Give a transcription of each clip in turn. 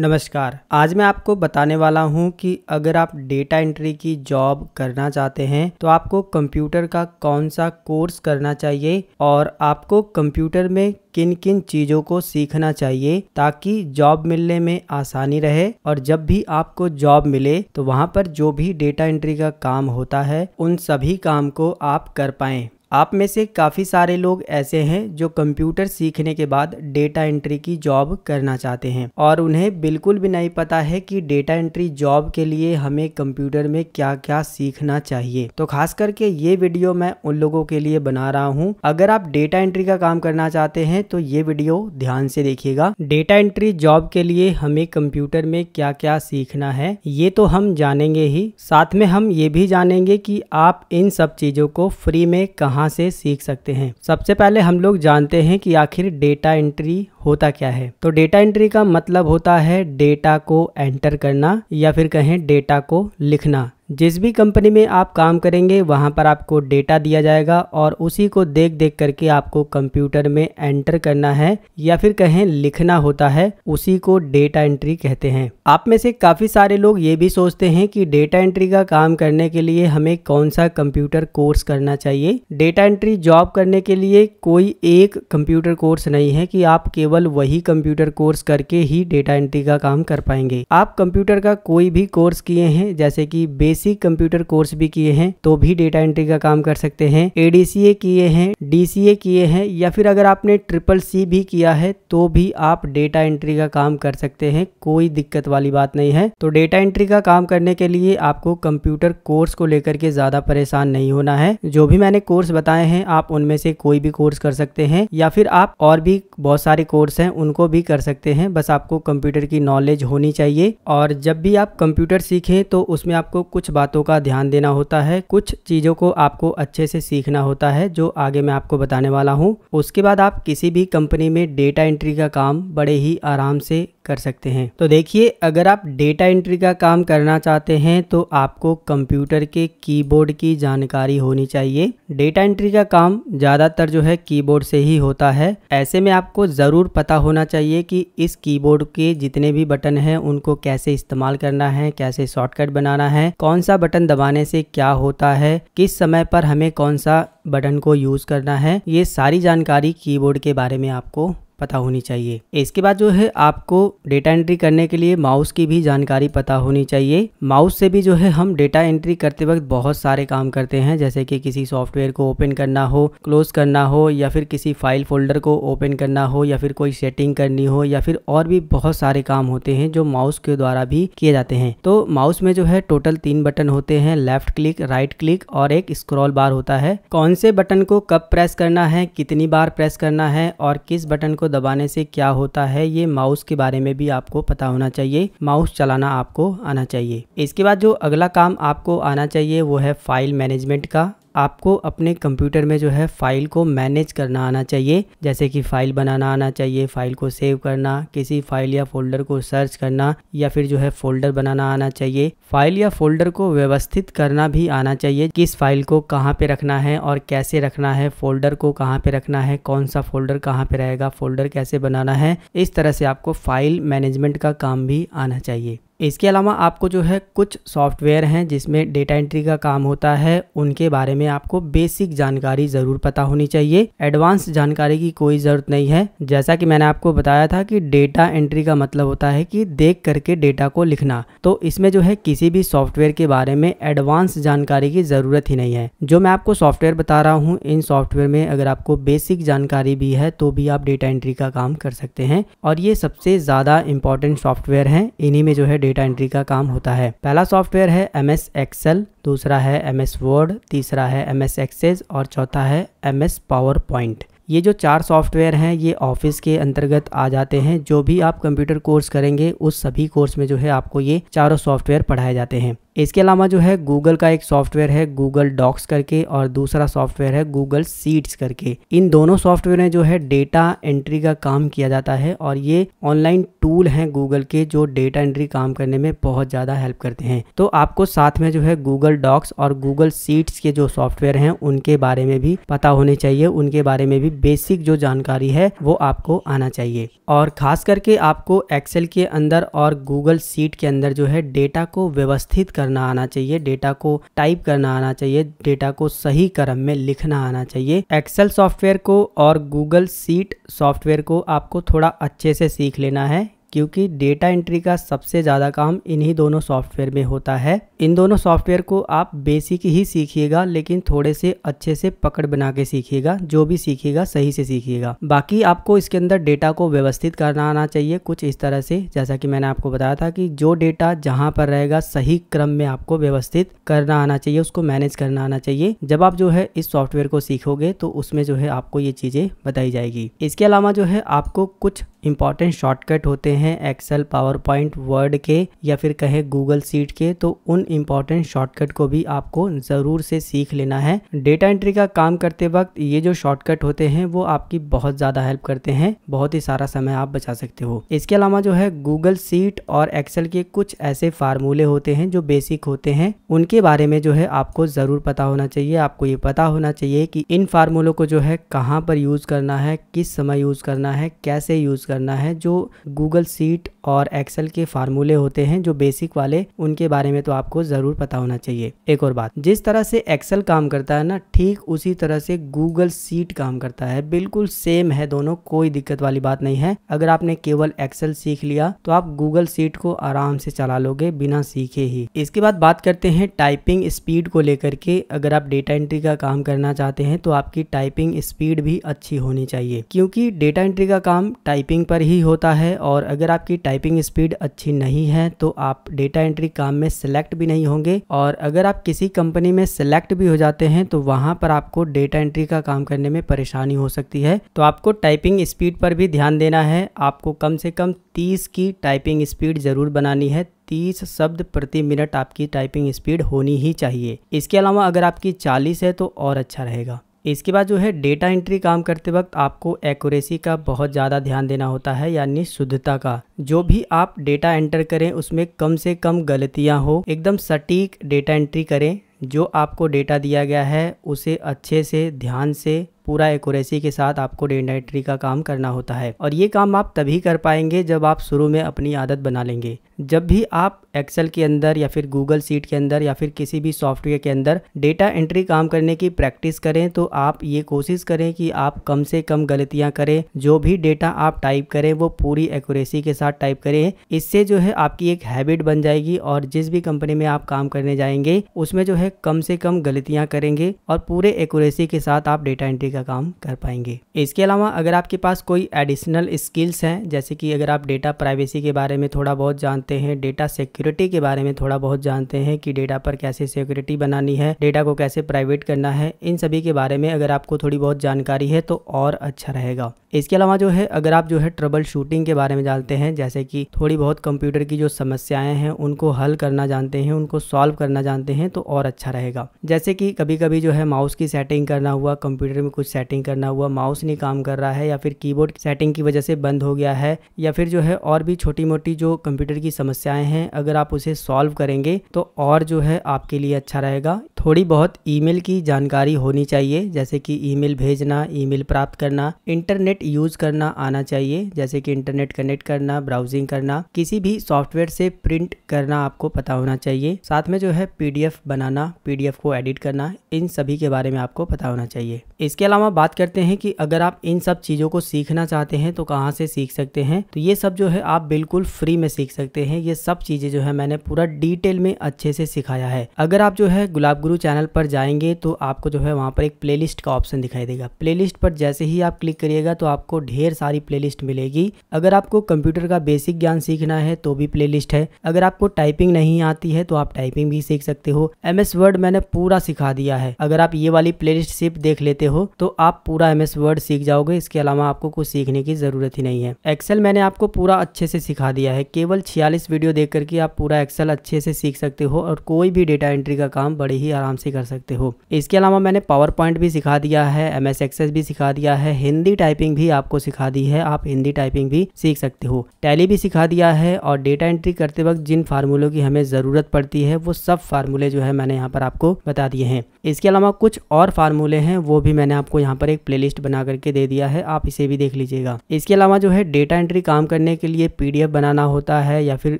नमस्कार आज मैं आपको बताने वाला हूं कि अगर आप डेटा एंट्री की जॉब करना चाहते हैं तो आपको कंप्यूटर का कौन सा कोर्स करना चाहिए और आपको कंप्यूटर में किन किन चीज़ों को सीखना चाहिए ताकि जॉब मिलने में आसानी रहे और जब भी आपको जॉब मिले तो वहाँ पर जो भी डेटा एंट्री का काम होता है उन सभी काम को आप कर पाएँ आप में से काफ़ी सारे लोग ऐसे हैं जो कंप्यूटर सीखने के बाद डेटा एंट्री की जॉब करना चाहते हैं और उन्हें बिल्कुल भी नहीं पता है कि डेटा एंट्री जॉब के लिए हमें कंप्यूटर में क्या क्या सीखना चाहिए तो खास करके ये वीडियो मैं उन लोगों के लिए बना रहा हूँ अगर आप डेटा एंट्री का काम करना चाहते हैं तो ये वीडियो ध्यान से देखिएगा डेटा एंट्री जॉब के लिए हमें कंप्यूटर में क्या क्या सीखना है ये तो हम जानेंगे ही साथ में हम ये भी जानेंगे कि आप इन सब चीज़ों को फ्री में कहाँ कहाँ से सीख सकते हैं सबसे पहले हम लोग जानते हैं कि आखिर डेटा एंट्री होता क्या है तो डेटा एंट्री का मतलब होता है डेटा को एंटर करना या फिर कहें डेटा को लिखना जिस भी कंपनी में आप काम करेंगे वहाँ पर आपको डेटा दिया जाएगा और उसी को देख देख करके आपको कंप्यूटर में एंटर करना है या फिर कहें लिखना होता है उसी को डेटा एंट्री कहते हैं आप में से काफ़ी सारे लोग ये भी सोचते हैं कि डेटा एंट्री का काम करने के लिए हमें कौन सा कंप्यूटर कोर्स करना चाहिए डेटा एंट्री जॉब करने के लिए कोई एक कंप्यूटर कोर्स नहीं है कि आप केवल वही कंप्यूटर कोर्स करके ही डेटा एंट्री का काम कर पाएंगे आप कंप्यूटर का कोई भी कोर्स किए हैं जैसे कि बेस बेसिक कंप्यूटर कोर्स भी किए हैं तो भी डेटा एंट्री का काम कर सकते हैं एडीसीए किए हैं डीसीए किए हैं या फिर अगर आपने ट्रिपल सी भी किया है तो भी आप डेटा एंट्री का काम कर सकते हैं कोई दिक्कत वाली बात नहीं है तो डेटा एंट्री का काम करने के लिए आपको कंप्यूटर कोर्स को लेकर के ज़्यादा परेशान नहीं होना है जो भी मैंने कोर्स बताए हैं आप उनमें से कोई भी कोर्स कर सकते हैं या फिर आप और भी बहुत सारे कोर्स हैं उनको भी कर सकते हैं बस आपको कंप्यूटर की नॉलेज होनी चाहिए और जब भी आप कंप्यूटर सीखें तो उसमें आपको कुछ कुछ बातों का ध्यान देना होता है कुछ चीज़ों को आपको अच्छे से सीखना होता है जो आगे मैं आपको बताने वाला हूँ उसके बाद आप किसी भी कंपनी में डेटा एंट्री का काम बड़े ही आराम से कर सकते हैं तो देखिए अगर आप डेटा एंट्री का काम करना चाहते हैं तो आपको कंप्यूटर के कीबोर्ड की जानकारी होनी चाहिए डेटा एंट्री का काम ज़्यादातर जो है कीबोर्ड से ही होता है ऐसे में आपको ज़रूर पता होना चाहिए कि इस कीबोर्ड के जितने भी बटन हैं उनको कैसे इस्तेमाल करना है कैसे शॉर्टकट बनाना है कौन सा बटन दबाने से क्या होता है किस समय पर हमें कौन सा बटन को यूज़ करना है ये सारी जानकारी कीबोर्ड के बारे में आपको पता होनी चाहिए इसके बाद जो है आपको डेटा एंट्री करने के लिए माउस की भी जानकारी पता होनी चाहिए माउस से भी जो है हम डेटा एंट्री करते वक्त बहुत सारे काम करते हैं जैसे कि किसी सॉफ्टवेयर को ओपन करना हो क्लोज करना हो या फिर किसी फाइल फोल्डर को ओपन करना हो या फिर कोई सेटिंग करनी हो या फिर और भी बहुत सारे काम होते हैं जो माउस के द्वारा भी किए जाते हैं तो माउस में जो है टोटल तीन बटन होते हैं लेफ्ट क्लिक राइट क्लिक और एक स्क्रॉल बार होता है कौन से बटन को कब प्रेस करना है कितनी बार प्रेस करना है और किस बटन को दबाने से क्या होता है ये माउस के बारे में भी आपको पता होना चाहिए माउस चलाना आपको आना चाहिए इसके बाद जो अगला काम आपको आना चाहिए वो है फाइल मैनेजमेंट का आपको अपने कंप्यूटर में जो है फ़ाइल को मैनेज करना आना चाहिए जैसे कि फ़ाइल बनाना आना चाहिए फ़ाइल को सेव करना किसी फ़ाइल या फोल्डर को सर्च करना या फिर जो है फोल्डर बनाना आना चाहिए फ़ाइल या फोल्डर को व्यवस्थित करना भी आना चाहिए किस फ़ाइल को कहाँ पे रखना है और कैसे रखना है फोल्डर को कहाँ पे रखना है कौन सा फोल्डर कहाँ पे रहेगा फोल्डर कैसे बनाना है इस तरह से आपको फ़ाइल मैनेजमेंट का काम भी आना चाहिए इसके अलावा आपको जो है कुछ सॉफ्टवेयर हैं जिसमें डेटा एंट्री का काम होता है उनके बारे में आपको बेसिक जानकारी ज़रूर पता होनी चाहिए एडवांस जानकारी की कोई ज़रूरत नहीं है जैसा कि मैंने आपको बताया था कि डेटा एंट्री का मतलब होता है कि देख करके डेटा को लिखना तो इसमें जो है किसी भी सॉफ्टवेयर के बारे में एडवांस जानकारी की ज़रूरत ही नहीं है जो मैं आपको सॉफ्टवेयर बता रहा हूँ इन सॉफ्टवेयर में अगर आपको बेसिक जानकारी भी है तो भी आप डेटा एंट्री का काम कर सकते हैं और ये सबसे ज़्यादा इंपॉर्टेंट सॉफ्टवेयर हैं इन्हीं में जो है डेटा एंट्री का काम होता है पहला सॉफ्टवेयर है एम एस एक्सेल दूसरा है एम एस वर्ड तीसरा है एम एस एक्सेस और चौथा है एम एस पावर पॉइंट ये जो चार सॉफ्टवेयर हैं ये ऑफिस के अंतर्गत आ जाते हैं जो भी आप कंप्यूटर कोर्स करेंगे उस सभी कोर्स में जो है आपको ये चारों सॉफ्टवेयर पढ़ाए जाते हैं इसके अलावा जो है गूगल का एक सॉफ्टवेयर है गूगल डॉक्स करके और दूसरा सॉफ्टवेयर है गूगल सीट्स करके इन दोनों सॉफ्टवेयर में जो है डेटा एंट्री का काम किया जाता है और ये ऑनलाइन टूल हैं गूगल के जो डेटा एंट्री काम करने में बहुत ज़्यादा हेल्प करते हैं तो आपको साथ में जो है गूगल डॉक्स और गूगल सीट्स के जो सॉफ्टवेयर हैं उनके बारे में भी पता होने चाहिए उनके बारे में भी बेसिक जो जानकारी है वो आपको आना चाहिए और खास करके आपको एक्सेल के अंदर और गूगल सीट के अंदर जो है डेटा को व्यवस्थित कर करना आना चाहिए डेटा को टाइप करना आना चाहिए डेटा को सही क्रम में लिखना आना चाहिए एक्सेल सॉफ्टवेयर को और गूगल सीट सॉफ्टवेयर को आपको थोड़ा अच्छे से सीख लेना है क्योंकि डेटा एंट्री का सबसे ज़्यादा काम इन्हीं दोनों सॉफ्टवेयर में होता है इन दोनों सॉफ्टवेयर को आप बेसिक ही सीखिएगा लेकिन थोड़े से अच्छे से पकड़ बना के सीखिएगा जो भी सीखिएगा सही से सीखिएगा बाकी आपको इसके अंदर डेटा को व्यवस्थित करना आना चाहिए कुछ इस तरह से जैसा कि मैंने आपको बताया था कि जो डेटा जहां पर रहेगा सही क्रम में आपको व्यवस्थित करना आना चाहिए उसको मैनेज करना आना चाहिए जब आप जो है इस सॉफ्टवेयर को सीखोगे तो उसमें जो है आपको ये चीज़ें बताई जाएगी इसके अलावा जो है आपको कुछ इंपॉर्टेंट शॉर्टकट होते हैं एक्सेल पावर पॉइंट वर्ड के या फिर कहे गूगल सीट के तो उन इम्पॉर्टेंट शॉर्टकट को भी आपको ज़रूर से सीख लेना है डेटा एंट्री का काम करते वक्त ये जो शॉर्टकट होते हैं वो आपकी बहुत ज़्यादा हेल्प करते हैं बहुत ही सारा समय आप बचा सकते हो इसके अलावा जो है गूगल सीट और एक्सेल के कुछ ऐसे फार्मूले होते हैं जो बेसिक होते हैं उनके बारे में जो है आपको ज़रूर पता होना चाहिए आपको ये पता होना चाहिए कि इन फार्मूलों को जो है कहाँ पर यूज़ करना है किस समय यूज़ करना है कैसे यूज़ करना है जो गूगल सीट और एक्सेल के फार्मूले होते हैं जो बेसिक वाले उनके बारे में तो आपको आपको ज़रूर पता होना चाहिए एक और बात जिस तरह से एक्सेल काम करता है ना ठीक उसी तरह से गूगल सीट काम करता है बिल्कुल सेम है दोनों कोई दिक्कत वाली बात नहीं है अगर आपने केवल एक्सेल सीख लिया तो आप गूगल सीट को आराम से चला लोगे बिना सीखे ही इसके बाद बात करते हैं टाइपिंग स्पीड को लेकर के अगर आप डेटा एंट्री का काम करना चाहते हैं तो आपकी टाइपिंग स्पीड भी अच्छी होनी चाहिए क्योंकि डेटा एंट्री का काम टाइपिंग पर ही होता है और अगर आपकी टाइपिंग स्पीड अच्छी नहीं है तो आप डेटा एंट्री काम में सिलेक्ट भी नहीं होंगे और अगर आप किसी कंपनी में सिलेक्ट भी हो जाते हैं तो वहां पर आपको डेटा एंट्री का काम करने में परेशानी हो सकती है तो आपको टाइपिंग स्पीड पर भी ध्यान देना है आपको कम से कम तीस की टाइपिंग स्पीड ज़रूर बनानी है तीस शब्द प्रति मिनट आपकी टाइपिंग स्पीड होनी ही चाहिए इसके अलावा अगर आपकी चालीस है तो और अच्छा रहेगा इसके बाद जो है डेटा एंट्री काम करते वक्त आपको एक्यूरेसी का बहुत ज़्यादा ध्यान देना होता है यानी शुद्धता का जो भी आप डेटा एंटर करें उसमें कम से कम गलतियां हो एकदम सटीक डेटा एंट्री करें जो आपको डेटा दिया गया है उसे अच्छे से ध्यान से पूरा एक्यूरेसी के साथ आपको डेटा एंट्री का काम करना होता है और ये काम आप तभी कर पाएंगे जब आप शुरू में अपनी आदत बना लेंगे जब भी आप एक्सेल के अंदर या फिर गूगल सीट के अंदर या फिर किसी भी सॉफ्टवेयर के अंदर डेटा एंट्री काम करने की प्रैक्टिस करें तो आप ये कोशिश करें कि आप कम से कम गलतियां करें जो भी डेटा आप टाइप करें वो पूरी एक्यूरेसी के साथ टाइप करें इससे जो है आपकी एक हैबिट बन जाएगी और जिस भी कंपनी में आप काम करने जाएंगे उसमें जो है कम से कम गलतियाँ करेंगे और पूरे एकूरेसी के साथ आप डेटा एंट्री का काम कर पाएंगे इसके अलावा अगर आपके पास कोई एडिशनल स्किल्स हैं जैसे कि अगर आप डेटा प्राइवेसी के बारे में थोड़ा बहुत जानते हैं डेटा सिक्योरिटी के बारे में थोड़ा बहुत जानते हैं कि डेटा पर कैसे सिक्योरिटी बनानी है डेटा को कैसे प्राइवेट करना है इन सभी के बारे में अगर आपको थोड़ी बहुत जानकारी है तो और अच्छा रहेगा इसके अलावा जो है अगर आप जो है ट्रबल शूटिंग के बारे में जानते हैं जैसे कि थोड़ी बहुत कंप्यूटर की जो समस्याएं हैं उनको हल करना जानते हैं उनको सॉल्व करना जानते हैं तो और अच्छा रहेगा जैसे कि कभी कभी जो है माउस की सेटिंग करना हुआ कंप्यूटर में कुछ कुछ सेटिंग करना हुआ माउस नहीं काम कर रहा है या फिर कीबोर्ड सेटिंग की वजह से बंद हो गया है या फिर जो है और भी छोटी मोटी जो कंप्यूटर की समस्याएं हैं अगर आप उसे सॉल्व करेंगे तो और जो है आपके लिए अच्छा रहेगा थोड़ी बहुत ईमेल की जानकारी होनी चाहिए जैसे कि ईमेल भेजना ईमेल प्राप्त करना इंटरनेट यूज़ करना आना चाहिए जैसे कि इंटरनेट कनेक्ट करना ब्राउजिंग करना किसी भी सॉफ्टवेयर से प्रिंट करना आपको पता होना चाहिए साथ में जो है पीडीएफ बनाना पीडीएफ को एडिट करना इन सभी के बारे में आपको पता होना चाहिए इसके अलावा बात करते हैं कि अगर आप इन सब चीज़ों को सीखना चाहते हैं तो कहाँ से सीख सकते हैं तो ये सब जो है आप बिल्कुल फ्री में सीख सकते हैं ये सब चीज़ें जो है मैंने पूरा डिटेल में अच्छे से सिखाया है अगर आप जो है गुलाब गुरु चैनल पर जाएंगे तो आपको जो है वहाँ पर एक प्ले का ऑप्शन दिखाई देगा प्ले पर जैसे ही आप क्लिक करिएगा तो आपको ढेर सारी प्ले मिलेगी अगर आपको कंप्यूटर का बेसिक ज्ञान सीखना है तो भी प्ले है अगर आपको टाइपिंग नहीं आती है तो आप टाइपिंग भी सीख सकते हो एम वर्ड मैंने पूरा सिखा दिया है अगर आप ये वाली प्लेलिस्ट सिर्फ देख लेते हो तो आप पूरा एम एस वर्ड सीख जाओगे इसके अलावा आपको कुछ सीखने की ज़रूरत ही नहीं है एक्सेल मैंने आपको पूरा अच्छे से सिखा दिया है केवल छियालीस वीडियो देख करके आप पूरा एक्सेल अच्छे से सीख सकते हो और कोई भी डेटा एंट्री का काम बड़े ही आराम से कर सकते हो इसके अलावा मैंने पावर पॉइंट भी सिखा दिया है एम एस एक्सेस भी सिखा दिया है हिंदी टाइपिंग भी आपको सिखा दी है आप हिंदी टाइपिंग भी सीख सकते हो टैली भी सिखा दिया है और डेटा एंट्री करते वक्त जिन फार्मूलों की हमें ज़रूरत पड़ती है वो सब फार्मूले जो है मैंने यहाँ पर आपको बता दिए हैं इसके अलावा कुछ और फार्मूले हैं वो भी मैंने आप आपको यहाँ पर एक प्लेलिस्ट बना करके दे दिया है आप इसे भी देख लीजिएगा इसके अलावा जो है डेटा एंट्री काम करने के लिए पीडीएफ बनाना होता है या फिर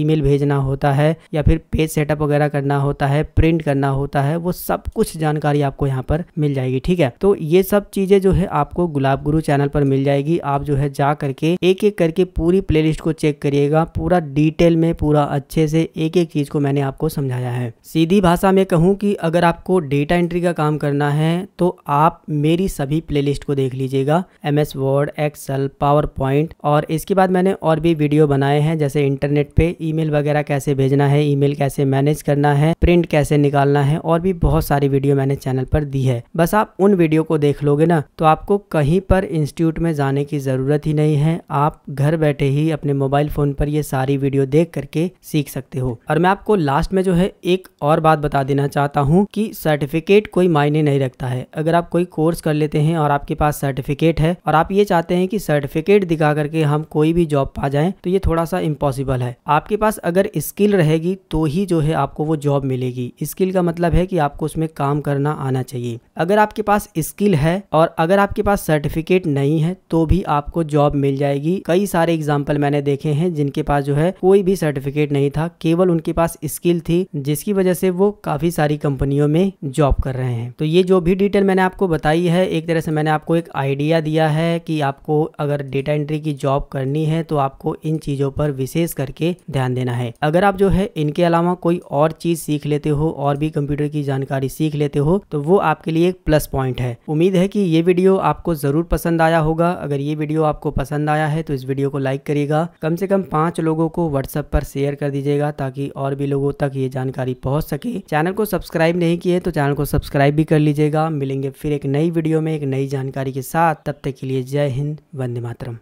ईमेल भेजना होता है या फिर पेज सेटअप वगैरह करना होता है प्रिंट करना होता है वो सब कुछ जानकारी आपको यहाँ पर मिल जाएगी ठीक है तो ये सब चीजें जो है आपको गुलाब गुरु चैनल पर मिल जाएगी आप जो है जा करके एक एक करके पूरी प्लेलिस्ट को चेक करिएगा पूरा डिटेल में पूरा अच्छे से एक एक चीज को मैंने आपको समझाया है सीधी भाषा में कहूँ कि अगर आपको डेटा एंट्री का काम करना है तो आप मेरी की सभी प्लेलिस्ट को देख लीजिएगा M S Word Excel PowerPoint और इसके बाद मैंने और भी वीडियो बनाए हैं जैसे इंटरनेट पे ईमेल वगैरह कैसे भेजना है ईमेल कैसे मैनेज करना है प्रिंट कैसे निकालना है और भी बहुत सारी वीडियो मैंने चैनल पर दी है बस आप उन वीडियो को देख लोगे ना तो आपको कहीं पर इंस्टीट्यूट में जाने की ज़रूरत ही नहीं है आप घर बैठे ही अपने मोबाइल फ़ोन पर ये सारी वीडियो देख करके सीख सकते हो और मैं आपको लास्ट में जो है एक और बात बता देना चाहता हूँ कि सर्टिफिकेट कोई मायने नहीं रखता है अगर आप कोई कोर्स कर कर लेते हैं और आपके पास सर्टिफिकेट है और आप ये चाहते हैं कि सर्टिफिकेट दिखा करके हम कोई भी जॉब पा जाए तो ये थोड़ा सा इम्पॉसिबल है आपके पास अगर स्किल रहेगी तो ही जो है आपको वो जॉब मिलेगी स्किल का मतलब है कि आपको उसमें काम करना आना चाहिए अगर आपके पास स्किल है और अगर आपके पास सर्टिफिकेट नहीं है तो भी आपको जॉब मिल जाएगी कई सारे एग्जाम्पल मैंने देखे हैं जिनके पास जो है कोई भी सर्टिफिकेट नहीं था केवल उनके पास स्किल थी जिसकी वजह से वो काफी सारी कंपनियों में जॉब कर रहे हैं तो ये जो भी डिटेल मैंने आपको बताई है है एक तरह से मैंने आपको एक आइडिया दिया है कि आपको अगर डेटा एंट्री की जॉब करनी है तो आपको इन चीज़ों पर विशेष करके ध्यान देना है अगर आप जो है इनके अलावा कोई और चीज़ सीख लेते हो और भी कंप्यूटर की जानकारी सीख लेते हो तो वो आपके लिए एक प्लस पॉइंट है उम्मीद है कि ये वीडियो आपको ज़रूर पसंद आया होगा अगर ये वीडियो आपको पसंद आया है तो इस वीडियो को लाइक करिएगा कम से कम पाँच लोगों को व्हाट्सएप पर शेयर कर दीजिएगा ताकि और भी लोगों तक ये जानकारी पहुँच सके चैनल को सब्सक्राइब नहीं किए तो चैनल को सब्सक्राइब भी कर लीजिएगा मिलेंगे फिर एक नई वीडियो वीडियो में एक नई जानकारी के साथ तब तक के लिए जय हिंद वंदे मातरम